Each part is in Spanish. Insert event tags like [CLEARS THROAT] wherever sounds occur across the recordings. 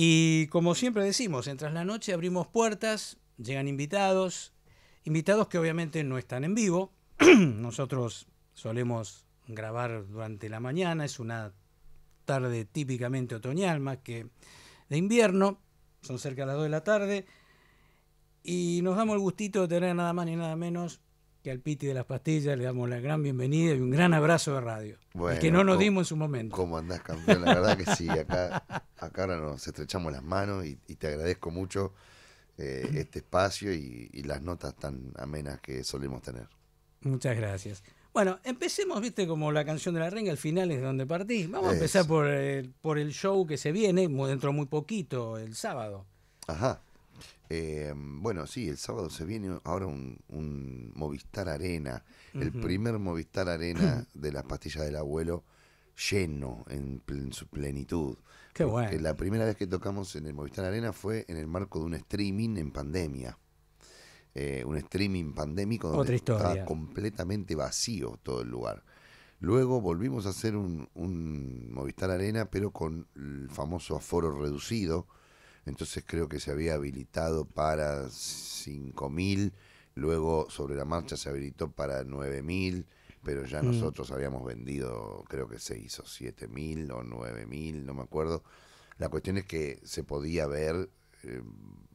Y como siempre decimos, entras la Noche abrimos puertas, llegan invitados, invitados que obviamente no están en vivo. [CLEARS THROAT] Nosotros solemos grabar durante la mañana, es una tarde típicamente otoñal, más que de invierno, son cerca de las 2 de la tarde, y nos damos el gustito de tener nada más ni nada menos al Piti de las Pastillas le damos la gran bienvenida y un gran abrazo de radio. que no nos dimos en su momento. ¿Cómo andás, campeón? La verdad que sí, acá, ahora nos estrechamos las manos y, te agradezco mucho eh, este espacio y, las notas tan amenas que solemos tener. Muchas gracias. Bueno, empecemos, viste, como la canción de la renga, al final es donde partís. Vamos a empezar por el, por el show que se viene, dentro muy poquito, el sábado. Ajá. Eh, bueno, sí, el sábado se viene ahora un, Movistar Arena, el primer Movistar Arena [CLEARS THROAT] de las pastillas del abuelo lleno en, su plenitud. Qué bueno. la primera vez que tocamos en el Movistar Arena fue en el marco de un streaming en pandemia. Eh, un streaming pandémico donde estaba completamente vacío todo el lugar. Luego volvimos a hacer un, un Movistar Arena, pero con el famoso aforo reducido, entonces creo que se había habilitado para 5.000, luego sobre la marcha se habilitó para 9.000, pero ya mm. nosotros habíamos vendido, creo que se hizo 7.000 o 9.000, no me acuerdo. La cuestión es que se podía ver eh,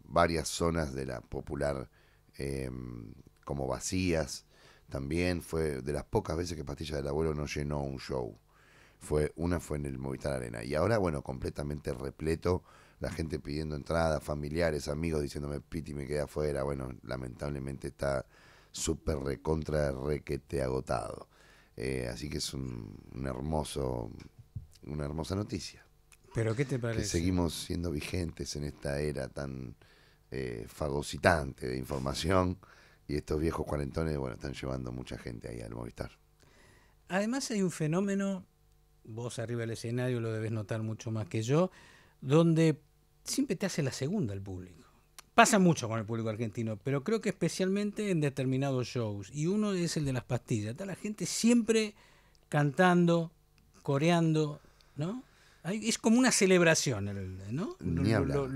varias zonas de la popular em, como vacías. También fue de las pocas veces que Pastilla del Abuelo no llenó un show. Fue, una fue en el Movistar Arena. Y ahora, bueno, completamente repleto la gente pidiendo entrada, familiares, amigos diciéndome, Piti, me queda afuera. Bueno, lamentablemente está súper recontra, requete agotado. Eh, así que es un, hermoso, una hermosa noticia. ¿Pero qué te parece? Que seguimos siendo vigentes en esta era tan eh, fagocitante de información y estos viejos cuarentones, bueno, están llevando mucha gente ahí al Movistar. Además hay un fenómeno, vos arriba del escenario lo debes notar mucho más que yo, donde siempre te hace la segunda el público. Pasa mucho con el público argentino, pero creo que especialmente en determinados shows. Y uno es el de las pastillas. Está la gente siempre cantando, coreando, ¿no? es como una celebración, ¿no?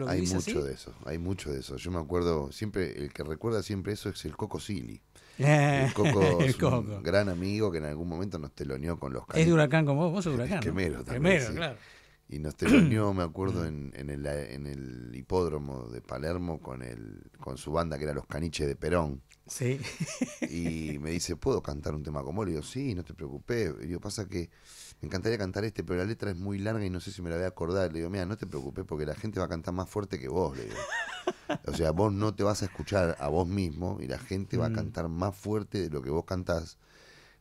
hay mucho de eso, hay mucho de eso. Yo me acuerdo, siempre, el que recuerda siempre eso es el Coco Silly. [LAUGHS] el Coco gran amigo que en algún momento nos teloneó con los Es de Huracán como vos, vos sos Huracán. claro y nos reunió, [CLEARS THROAT] me acuerdo, en, el, hipódromo de Palermo con, el, con su banda que era Los Caniches de Perón. Sí. Y me dice, ¿puedo cantar un tema como vos? Le yo, sí, no te preocupes. Y yo, pasa que me encantaría cantar este, pero la letra es muy larga y no sé si me la voy a acordar. Le digo, mira, no te preocupes porque la gente va a cantar más fuerte que vos, O sea, vos no te vas a escuchar a vos mismo y la gente va a mm. cantar más fuerte de lo que vos cantás.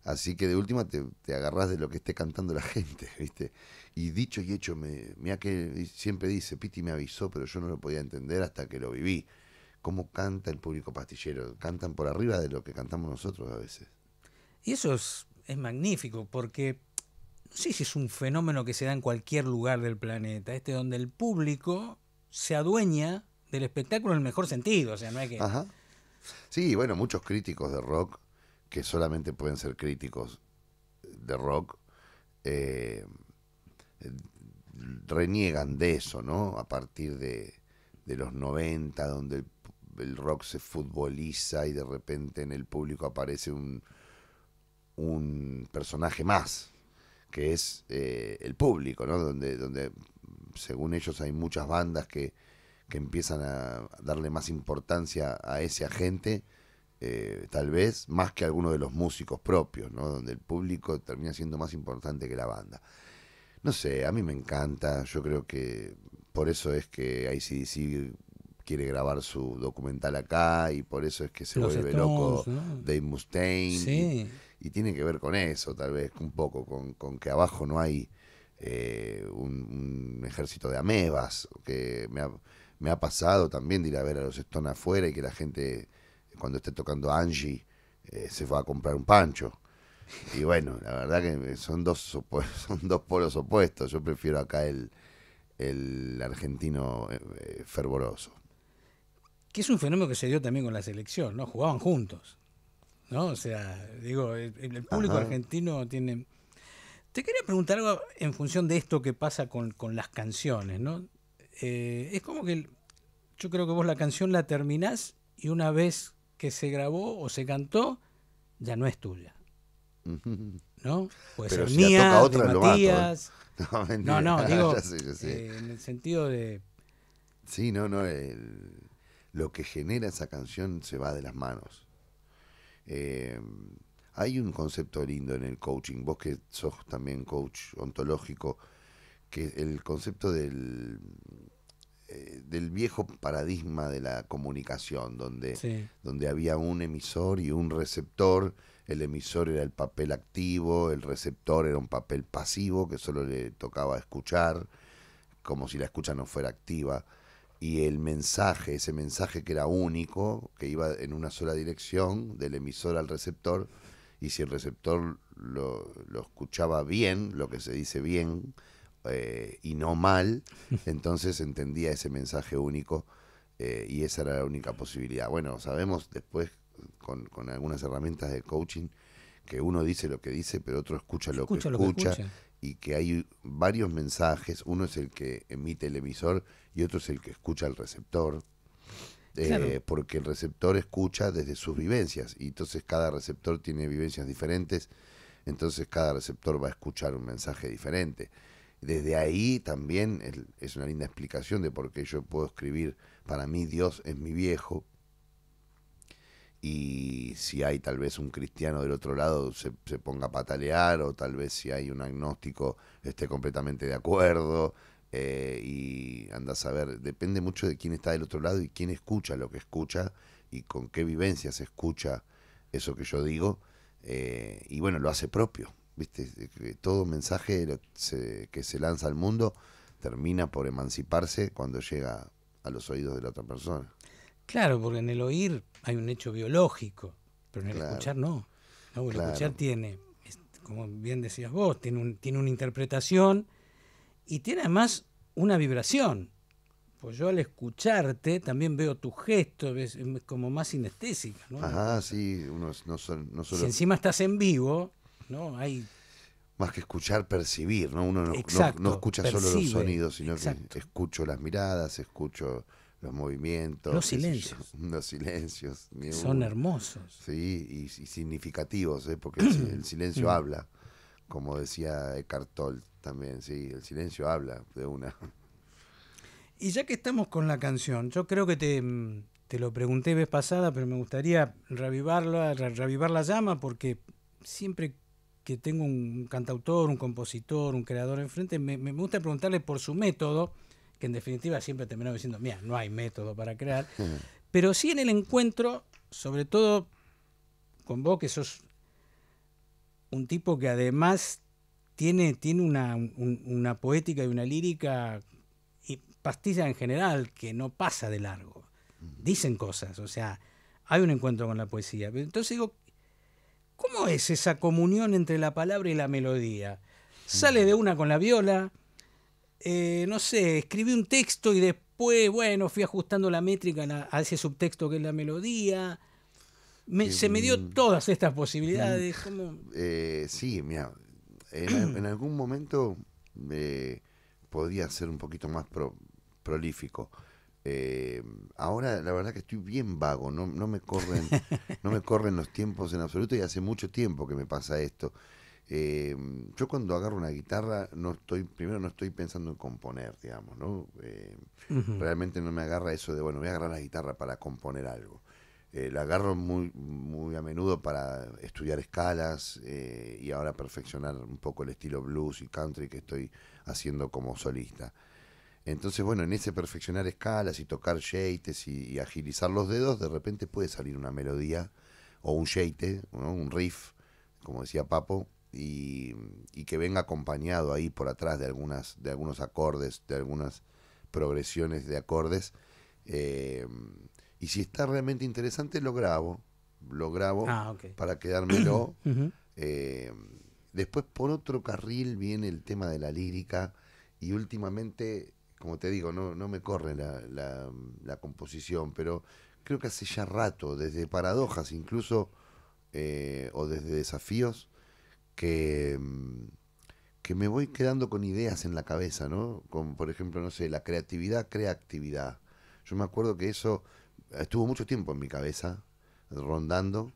Así que de última te, agarras de lo que esté cantando la [LAUGHS] gente, ¿viste? Y dicho y hecho, me, mira que siempre dice, Piti me avisó, pero yo no lo podía entender hasta que lo viví. Cómo canta el público pastillero, cantan por arriba de lo que cantamos nosotros a veces. Y eso es, es magnífico, porque no sé si es un fenómeno que se da en cualquier lugar del planeta, este donde el público se adueña del espectáculo en el mejor sentido, o sea, no hay que... Ajá. Sí, bueno, muchos críticos de rock que solamente pueden ser críticos de rock, eh, reniegan de eso, ¿no? A partir de, los 90, donde el, rock se futboliza y de repente en el público aparece un, un personaje más, que es eh, el público, ¿no? Donde, según ellos hay muchas bandas que empiezan a darle más importancia a ese agente eh, tal vez más que algunos de los músicos propios, ¿no? donde el público termina siendo más importante que la banda. No sé, a mí me encanta, yo creo que por eso es que ICDC quiere grabar su documental acá y por eso es que se vuelve loco Dave Mustaine. Y, tiene que ver con eso, tal vez, un poco, con, que abajo no hay eh, un, ejército de amebas, que me ha, pasado también de ir a ver a los Stones afuera y que la gente cuando esté tocando Angie, eh, se va a comprar un pancho. Y bueno, la verdad que son dos, [LAUGHS] son dos polos opuestos. Yo prefiero acá el, el argentino eh, eh, fervoroso. Que es un fenómeno que se dio también con la selección, ¿no? Jugaban juntos, ¿no? O sea, digo, el, público argentino tiene... Te quería preguntar algo en función de esto que pasa con, las canciones, ¿no? es como que yo creo que vos la canción la terminás y una vez que se grabó o se cantó ya no es tuya. [LAUGHS] ¿No? Puede ser mía, de Matías. ¿eh? [LAUGHS] No, no, no, [LAUGHS] digo, eh, en el sentido de... Sí, no, no, lo que genera esa canción se va de las manos. Eh, hay un concepto lindo en el coaching, vos que sos también coach ontológico, que el concepto del eh, del viejo paradigma de la comunicación, donde, donde había un emisor y un receptor. El emisor era el papel activo, el receptor era un papel pasivo que solo le tocaba escuchar, como si la escucha no fuera activa. Y el mensaje, ese mensaje que era único, que iba en una sola dirección, del emisor al receptor, y si el receptor lo, lo escuchaba bien, lo que se dice bien, eh, y no mal, [LAUGHS] entonces entendía ese mensaje único eh, y esa era la única posibilidad. Bueno, sabemos después con, algunas herramientas de coaching que uno dice lo que dice, pero otro escucha lo, que, escucha, y que hay varios mensajes, uno es el que emite el emisor y otro es el que escucha el receptor. Eh, porque el receptor escucha desde sus vivencias y entonces cada receptor tiene vivencias diferentes, entonces cada receptor va a escuchar un mensaje diferente. Desde ahí también es una linda explicación de por qué yo puedo escribir, para mí Dios es mi viejo, y si hay tal vez un cristiano del otro lado se, ponga a patalear o tal vez si hay un agnóstico esté completamente de acuerdo eh, y anda a saber, depende mucho de quién está del otro lado y quién escucha lo que escucha y con qué vivencias escucha eso que yo digo eh, y bueno, lo hace propio. ¿viste? Todo mensaje que se lanza al mundo termina por emanciparse cuando llega a los oídos de la otra persona. Claro, porque en el oír hay un hecho biológico, pero en el escuchar no. el escuchar tiene, como bien decías vos, tiene, tiene una interpretación y tiene además una vibración. Pues yo al escucharte también veo tu gesto, ves como más sinestésica. Ajá, sí, uno no, no solo... Si encima estás en vivo, ¿no? Hay más que escuchar, percibir, ¿no? Uno no, escucha solo los sonidos, sino que escucho las miradas, escucho los movimientos. Los silencios. [LAUGHS] Los silencios. Son hermosos. Sí, y, significativos, ¿eh? porque [CLEARS THROAT] el, silencio mm. habla, como decía Eckhart Tolle también, el silencio habla de una. [LAUGHS] Y ya que estamos con la canción, yo creo que te, mm, lo pregunté vez pasada, pero me gustaría revivarla, revivar la llama, porque siempre que tengo un cantautor, un compositor, un creador enfrente, me, gusta preguntarle por su método, que en definitiva siempre termino diciendo, mira, no hay método para crear, pero sí en el encuentro, sobre todo con vos, que sos un tipo que además tiene, tiene una, una poética y una lírica y pastilla en general que no pasa de largo. Dicen cosas, o sea, hay un encuentro con la poesía. Entonces digo, ¿Cómo es esa comunión entre la palabra y la melodía? Mm. Sale de una con la viola, eh, no sé, escribí un texto y después, bueno, fui ajustando la métrica a ese subtexto que es la melodía. Eh, se me dio mm. todas estas posibilidades. Mm. Eh, sí, mira, en, algún momento me podía ser un poquito más prolífico. Eh, ahora la verdad que estoy bien vago, no, me corren, [LAUGHS] no me corren los tiempos en absoluto y hace mucho tiempo que me pasa esto. Eh, yo cuando agarro una guitarra no estoy, primero no estoy pensando en componer, digamos, ¿no? Eh, realmente no me agarra eso de, bueno, voy a agarrar la guitarra para componer algo. Eh, la agarro muy, muy a menudo para estudiar escalas y ahora perfeccionar un poco el estilo blues y country que estoy haciendo como solista. Entonces, bueno, en ese perfeccionar escalas y tocar jeites y, agilizar los dedos, de repente puede salir una melodía o un jeite, ¿no? un riff, como decía Papo, y, que venga acompañado ahí por atrás de, algunas, de algunos acordes, de algunas progresiones de acordes. Eh, y si está realmente interesante, lo grabo. Lo grabo ah, para quedármelo. [CLEARS THROAT] Eh, después, por otro carril, viene el tema de la lírica. Y últimamente como te digo, no, me corre la, composición, pero creo que hace ya rato, desde paradojas incluso, eh, o desde desafíos, que, mm, que me voy quedando con ideas en la cabeza, ¿no? por ejemplo, no sé, la creatividad creatividad Yo me acuerdo que eso estuvo mucho tiempo en mi cabeza, rondando,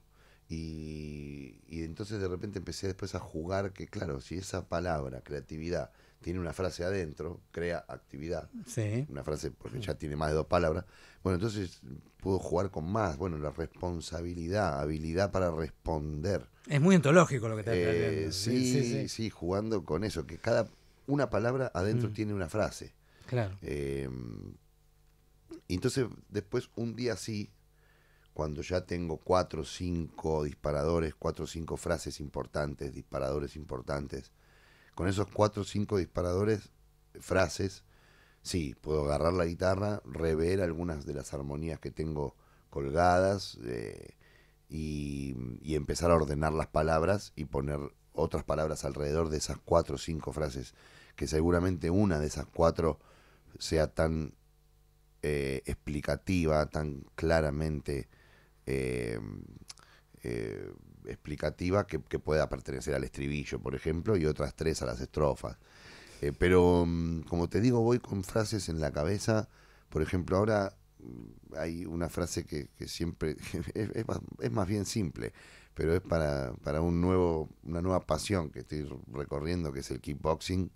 y entonces de repente empecé después a jugar que, claro, si esa palabra, creatividad, tiene una frase adentro, crea actividad. Sí. Una frase porque ya tiene más de dos palabras. Bueno, entonces puedo jugar con más. Bueno, la responsabilidad, habilidad para responder. Es muy ontológico lo que te eh, planteando. sí, sí, sí, jugando con eso, que cada una palabra adentro mm. tiene una frase. Claro. Em, entonces, después, un día así, cuando ya tengo cuatro o cinco disparadores, cuatro o cinco frases importantes, disparadores importantes, con esos cuatro o cinco disparadores, frases, sí, puedo agarrar la guitarra, rever algunas de las armonías que tengo colgadas eh, y, empezar a ordenar las palabras y poner otras palabras alrededor de esas cuatro o cinco frases, que seguramente una de esas cuatro sea tan eh, explicativa, tan claramente eh, explicativa que, pueda pertenecer al estribillo, por ejemplo, y otras tres a las estrofas. Eh, pero, mm, como te digo, voy con frases en la cabeza. Por ejemplo, ahora mm, hay una frase que, siempre [LAUGHS] es, más, bien simple, pero es para, para, un nuevo, una nueva pasión que estoy recorriendo, que es el kickboxing.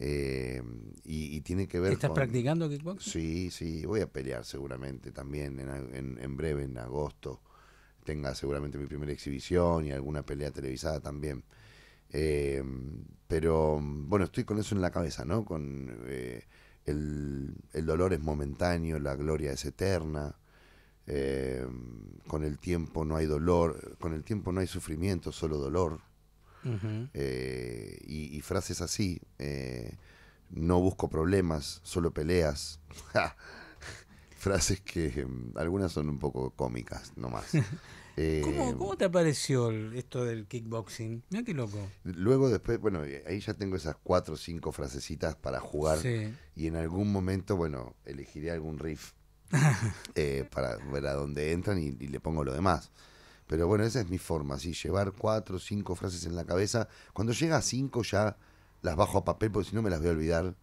Eh, y, tiene que ver ¿Estás practicando kickboxing? Sí, sí, voy a pelear seguramente también en, en breve, en agosto tenga seguramente mi primera exhibición y alguna pelea televisada también. Eh, pero bueno, estoy con eso en la cabeza, ¿no? Con eh, el, dolor es momentáneo, la gloria es eterna. Eh, con el tiempo no hay dolor, con el tiempo no hay sufrimiento, solo dolor. y, frases así, no busco problemas, solo peleas. [LAUGHS] frases que em, algunas son un poco cómicas, nomás. [LAUGHS] Eh, ¿Cómo, te apareció esto del kickboxing? Mira qué loco. Luego después, bueno, eh, ahí ya tengo esas cuatro o cinco frasecitas para jugar y en algún momento, bueno, elegiré algún riff [LAUGHS] eh, para ver a dónde entran y, le pongo lo demás. Pero bueno, esa es mi forma, así, llevar cuatro o cinco frases en la cabeza. Cuando llega a cinco ya las bajo a papel porque si no me las voy a olvidar.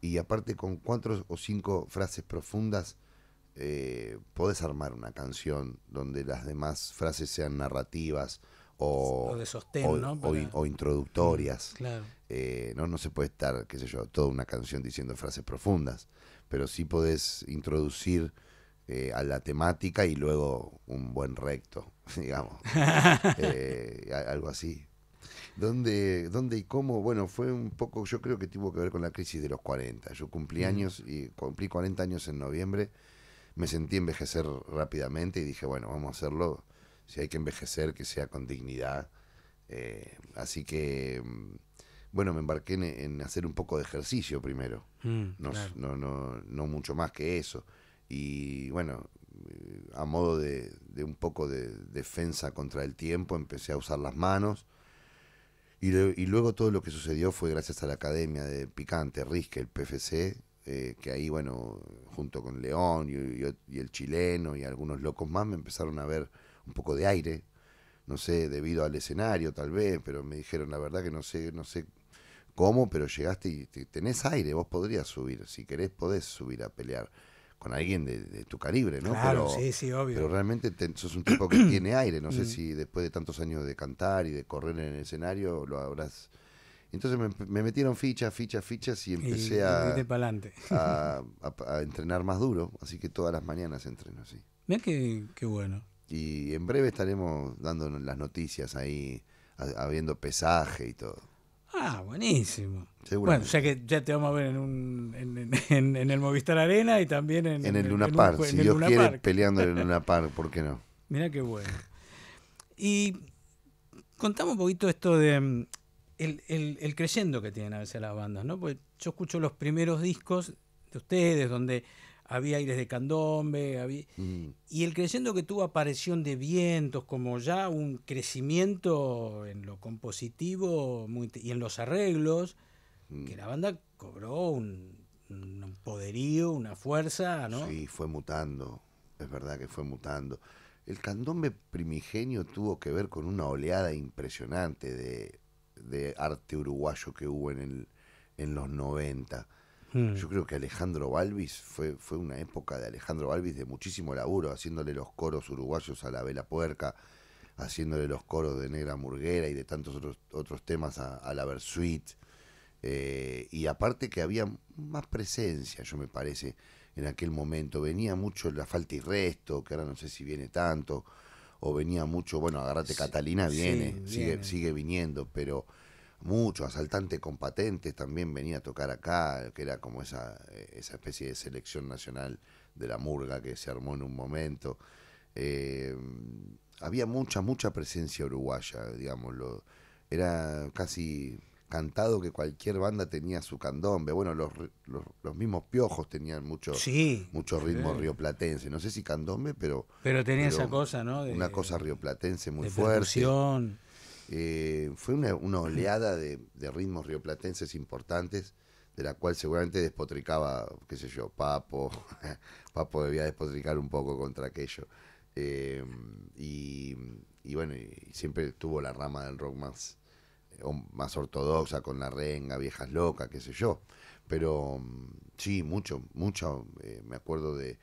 Y aparte con cuatro o cinco frases profundas eh, podés armar una canción donde las demás frases sean narrativas o, o de sostén, o, introductorias. Mm, eh, no, no se puede estar, qué sé yo, toda una canción diciendo frases profundas, pero sí podés introducir eh, a la temática y luego un buen recto, [LAUGHS] digamos, [LAUGHS] algo así. ¿Dónde, ¿Dónde y cómo? Bueno, fue un poco, yo creo que tuvo que ver con la crisis de los 40. Yo cumplí mm. años y cumplí 40 años en noviembre me sentí envejecer rápidamente y dije, bueno, vamos a hacerlo, si hay que envejecer, que sea con dignidad. Eh, así que, mm, bueno, me embarqué en, hacer un poco de ejercicio primero, mm, no, no, no, mucho más que eso. Y bueno, eh, a modo de, un poco de defensa contra el tiempo, empecé a usar las manos. Y, luego todo lo que sucedió fue gracias a la Academia de Picante, Risque, el PFC, eh, que ahí, bueno, junto con León y, el chileno y algunos locos más, me empezaron a ver un poco de aire, no sé, debido al escenario tal vez, pero me dijeron, la verdad que no sé, no sé cómo, pero llegaste y tenés aire, vos podrías subir, si querés podés subir a pelear con alguien de, tu calibre, ¿no? Claro, sí, sí, obvio. Pero realmente sos un tipo que [CLEARS THROAT] tiene aire, no sé mm. si después de tantos años de cantar y de correr en el escenario lo habrás entonces me, metieron fichas, fichas, fichas y empecé [LAUGHS] a, entrenar más duro. Así que todas las mañanas entreno así. Mira qué, bueno. Y en breve estaremos dando las noticias ahí, habiendo pesaje y todo. Ah, buenísimo. Bueno, ya que ya te vamos a ver en, [LAUGHS] el Movistar Arena y también en, en el Luna Park. si Dios quiere, peleando en el Luna [LAUGHS] Park, ¿por qué no? mira qué bueno. Y contamos un poquito esto de el, el, creyendo que tienen a veces las bandas, ¿no? Porque yo escucho los primeros discos de ustedes, donde había aires de candombe, había... Mm. y el creyendo que tuvo aparición de vientos, como ya un crecimiento en lo compositivo y en los arreglos, mm. que la banda cobró un, un, poderío, una fuerza, ¿no? Sí, fue mutando, es verdad que fue mutando. El candombe primigenio tuvo que ver con una oleada impresionante de de arte uruguayo que hubo en, el, en los 90. Hmm. Yo creo que Alejandro Balvis fue, fue una época de Alejandro Balvis de muchísimo laburo, haciéndole los coros uruguayos a la vela puerca, haciéndole los coros de Negra Murguera y de tantos otros, otros temas a, la Versuit. Eh, y aparte que había más presencia, yo me parece, en aquel momento. Venía mucho la falta y resto, que ahora no sé si viene tanto venía mucho, bueno, agarrate Catalina, viene, sigue, sigue viniendo, pero mucho, asaltante con también venía a tocar acá, que era como esa, eh, esa especie de selección nacional de la murga que se armó en un momento. Eh, había mucha, mucha presencia uruguaya, digámoslo. Era casi cantado que cualquier banda tenía su candombe. Bueno, los, mismos piojos tenían mucho, mucho ritmo rioplatense. No sé si candombe, pero. Pero tenía esa cosa, ¿no? una cosa rioplatense muy fuerte. Eh, fue una, oleada de, ritmos rioplatenses importantes, de la cual seguramente despotricaba, qué sé yo, Papo. [LAUGHS] Papo debía despotricar un poco contra aquello. Eh, y, bueno, y siempre tuvo la rama del rock más más ortodoxa con la renga, viejas locas, qué sé yo. Pero mm, sí, mucho, mucho. Eh, me acuerdo de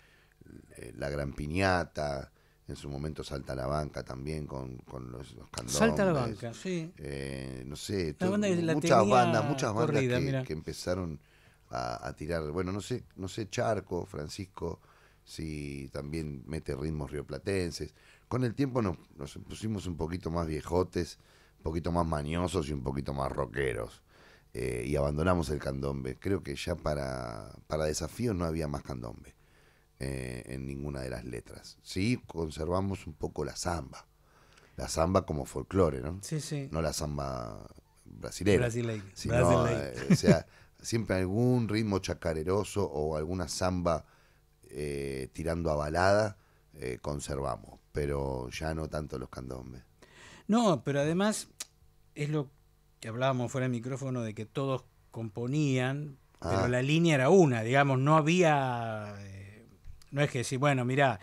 eh, La Gran Piñata, en su momento Salta a la Banca también con, los, los Salta la Banca, sí. Eh, no sé, muchas bandas, muchas bandas que, empezaron a, tirar. Bueno, no sé, no sé, Charco, Francisco, si también mete ritmos rioplatenses. Con el tiempo nos, nos pusimos un poquito más viejotes poquito más mañosos y un poquito más rockeros. Eh, y abandonamos el candombe. Creo que ya para, para desafíos no había más candombe eh, en ninguna de las letras. Sí, conservamos un poco la samba. La samba como folclore, ¿no? No la samba brasileña eh, sea, [LAUGHS] siempre algún ritmo chacareroso o alguna samba tirando a balada conservamos, pero ya no tanto los candombes. No, pero además es lo que hablábamos fuera del micrófono de que todos componían, pero ah. la línea era una, digamos, no había... Eh, no es que decir, bueno, mirá,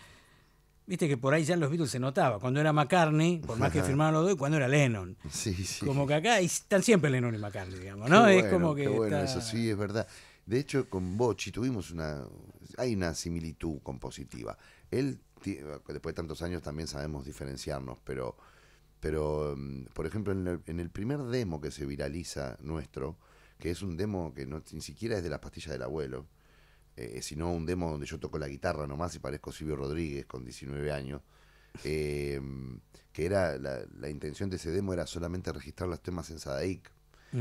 Viste que por ahí ya en los Beatles se notaba. Cuando era McCartney, por más que firmaban los dos, cuando era Lennon. Sí, sí. Como que acá están siempre Lennon y McCartney, digamos, ¿no? es como que. bueno, eso sí, es verdad. De hecho, con Bochi tuvimos una. Hay una similitud compositiva. Él, después de tantos años, también sabemos diferenciarnos, pero pero, mm, por ejemplo, en el, primer demo que se viraliza nuestro, que es un demo que no, ni siquiera es de las pastillas del abuelo, eh, eh, sino un demo donde yo toco la guitarra nomás y parezco Silvio Rodríguez con 19 años, em, que era la, la, intención de ese demo era solamente registrar los temas en Sadaic.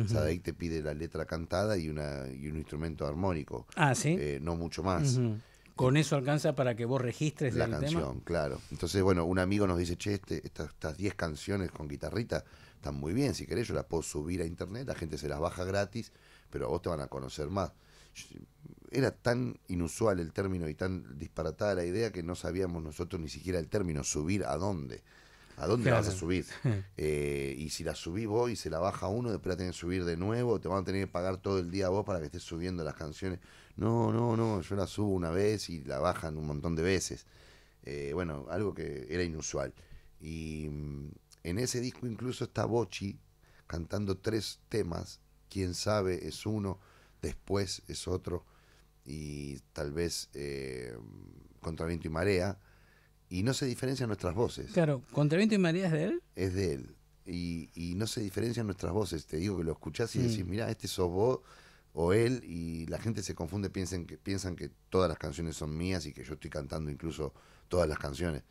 Sadaic te pide la letra cantada y, una, y un instrumento armónico. Ah, eh, no mucho más con eso alcanza para que vos registres la canción, claro. Entonces, bueno, un amigo nos dice, che, este, estas 10 canciones con guitarrita están muy bien, si querés yo las puedo subir a internet, la gente se las baja gratis, pero a vos te van a conocer más. Era tan inusual el término y tan disparatada la idea que no sabíamos nosotros ni siquiera el término subir a dónde. ¿A dónde vas a subir? [LAUGHS] Eh, y si la subís vos y se la baja uno, después la tenés que subir de nuevo, te van a tener que pagar todo el día vos para que estés subiendo las canciones. No, no, no, yo la subo una vez y la bajan un montón de veces. Eh, bueno, algo que era inusual. Y mm, en ese disco incluso está Bochi cantando tres temas, quién sabe es uno, después es otro, y tal vez eh, Contra Viento y Marea y no se diferencian nuestras voces. Claro, ¿Contra viento y María es de él? Es de él. Y, y, no se diferencian nuestras voces. Te digo que lo escuchás y mm. decís, mirá, este sos vos o él, y la gente se confunde, piensan que, piensan que todas las canciones son mías y que yo estoy cantando incluso todas las canciones.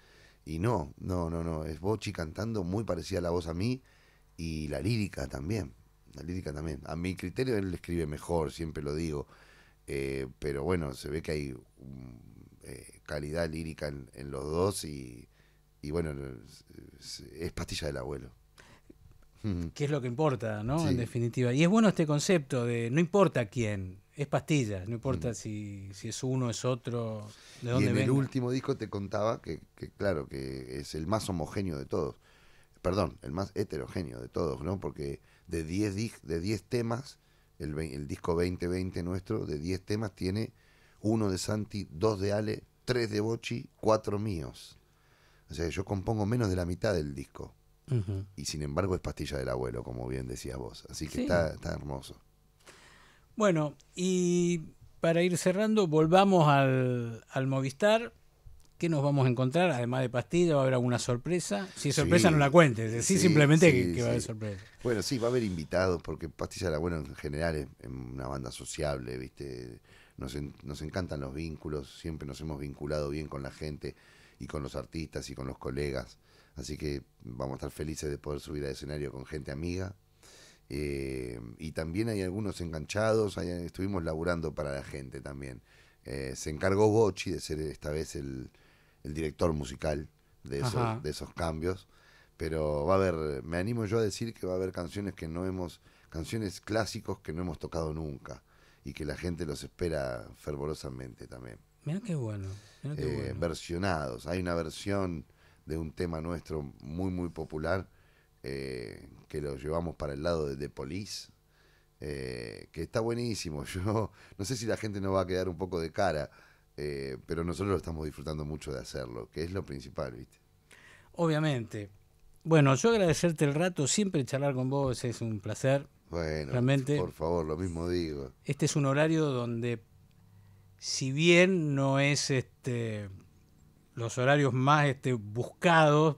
Y no, no, no, no. Es Bochi cantando muy parecida a la voz a mí y la lírica también. La lírica también. A mi criterio él escribe mejor, siempre lo digo. Eh, pero bueno, se ve que hay eh, calidad lírica en, los dos y, bueno, es, pastilla del abuelo [LAUGHS] qué es lo que importa, ¿no? En definitiva. Y es bueno este concepto de no importa quién, es pastilla, no importa mm. si, es uno, es otro, de dónde y el último disco te contaba que, claro, que es el más homogéneo de todos. Perdón, el más heterogéneo de todos, ¿no? Porque de 10 de diez temas, el, el disco 2020 nuestro, de 10 temas tiene uno de Santi, dos de Ale, tres de Bochi, cuatro míos. O sea, yo compongo menos de la mitad del disco. Y sin embargo es pastilla del abuelo, como bien decías vos. Así que está, hermoso. Bueno, y para ir cerrando, volvamos al, Movistar. ¿Qué nos vamos a encontrar? Además de pastilla, va a haber alguna sorpresa. Si es sorpresa, no la cuentes. simplemente que, va a haber sorpresa. Bueno, sí, va a haber invitados, porque Pastilla del Abuelo en general es una banda sociable, ¿viste? nos, encantan los vínculos, siempre nos hemos vinculado bien con la gente y con los artistas y con los colegas. Así que vamos a estar felices de poder subir al escenario con gente amiga. Eh, y también hay algunos enganchados, estuvimos laburando para la gente también. Eh, se encargó Bochi de ser esta vez el, director musical de esos, de esos, cambios. Pero va a me animo yo a decir que va a haber canciones que no hemos, canciones clásicos que no hemos tocado nunca y que la gente los espera fervorosamente también. Mira qué eh, bueno. Versionados. Hay una versión de un tema nuestro muy, muy popular eh, que lo llevamos para el lado de The Police. Eh, que está buenísimo. [LAUGHS] Yo no sé si la gente nos va a quedar un poco de cara, pero nosotros lo estamos disfrutando mucho de hacerlo, que es lo principal, ¿viste? Obviamente. Bueno, yo agradecerte el rato, siempre charlar con vos es un placer. Bueno, Por favor, lo mismo digo. Este es un horario donde, si bien no es este los horarios más este, buscados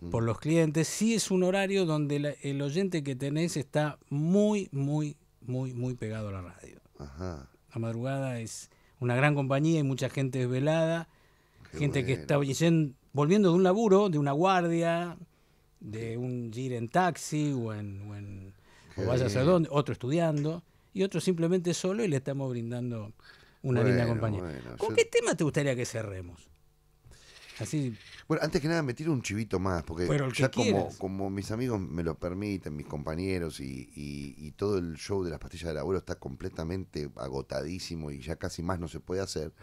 mm. por los clientes, sí es un horario donde el oyente que tenés está muy, muy, muy, muy pegado a la radio. La madrugada es una gran compañía y mucha gente desvelada, gente que está volviendo de un laburo, de una guardia, de un gir en taxi o en o vaya a dónde, otro estudiando, y otro simplemente solo y le estamos brindando una linda compañía. ¿Con qué tema te gustaría que cerremos? Bueno, antes que nada, me tiro un chivito más, porque ya como, como, mis amigos me lo permiten, mis compañeros y, y, y, todo el show de las pastillas del abuelo está completamente agotadísimo y ya casi más no se puede hacer.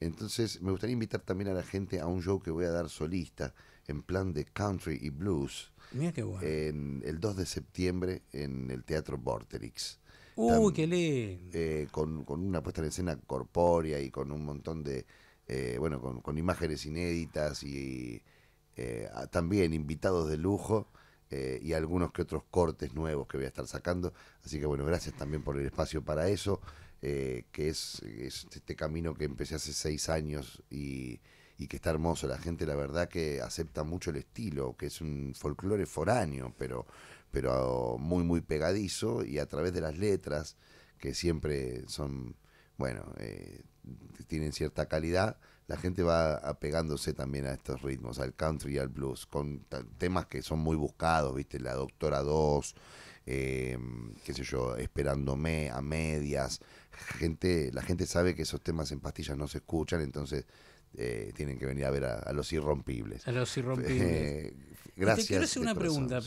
Entonces, me gustaría invitar también a la gente a un show que voy a dar solista en plan de country y blues Mira qué bueno. el 2 de septiembre en el Teatro Vorterix. ¡Uy, qué eh, con, una puesta en escena corpórea y con un montón de. Eh, bueno, con, imágenes inéditas y eh, también invitados de lujo. y algunos que otros cortes nuevos que voy a estar sacando. Así que bueno, gracias también por el espacio para eso, que es, es, este camino que empecé hace seis años y, y que está hermoso. La gente, la verdad, que acepta mucho el estilo, que es un folclore foráneo, pero, pero muy, muy pegadizo y a través de las letras, que siempre son, bueno, eh, tienen cierta calidad, la gente va apegándose también a estos ritmos, al country y al blues, con temas que son muy buscados, ¿viste? La Doctora 2, em, qué sé yo, Esperándome, a medias. Gente, la gente sabe que esos temas en pastillas no se escuchan, entonces eh, tienen que venir a ver a, los irrompibles. A los irrompibles. [LAUGHS] Eh, gracias. Te quiero hacer una pregunta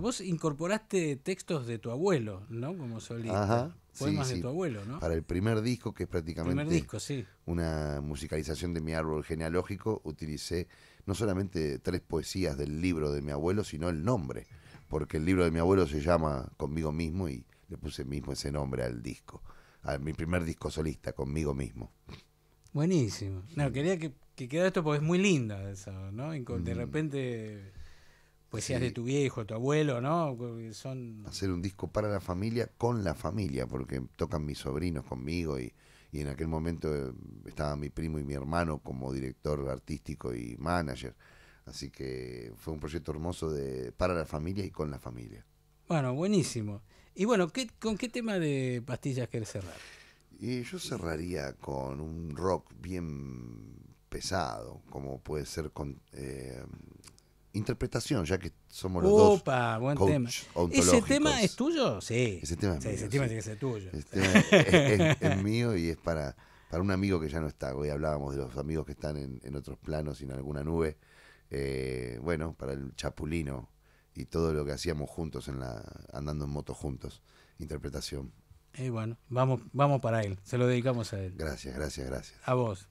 Vos incorporaste textos de tu abuelo, ¿no? Como solista. poemas de tu abuelo, ¿no? Para el primer disco, que es prácticamente disco, una musicalización de mi árbol genealógico, utilicé no solamente tres poesías del libro de mi abuelo, sino el nombre. Porque el libro de mi abuelo se llama Conmigo mismo y le puse mismo ese nombre al disco, a mi primer disco solista, Conmigo mismo. Buenísimo. No, quería que, que quedara esto porque es muy linda ¿no? De mm. repente, poesías de tu viejo, tu abuelo, ¿no? Son... Hacer un disco para la familia, con la familia, porque tocan mis sobrinos conmigo y, en aquel momento eh, estaba mi primo y mi hermano como director artístico y manager. Así que fue un proyecto hermoso de para la familia y con la familia. Bueno, buenísimo. Y bueno, ¿qué, ¿con qué tema de pastillas querés cerrar? Y yo cerraría con un rock bien pesado, como puede ser con eh, interpretación, ya que somos los Opa, buen tema. ¿Ese tema es tuyo? Sí. Ese tema sí, mío, que ser tuyo. es, mío y es para, para un amigo que ya no está. Hoy hablábamos de los amigos que están en, en otros planos y en alguna nube. Eh, bueno, para el Chapulino y todo lo que hacíamos juntos en la andando en moto juntos. Interpretación. Y bueno, vamos, vamos para él, se lo dedicamos a él. Gracias, gracias, gracias. A vos.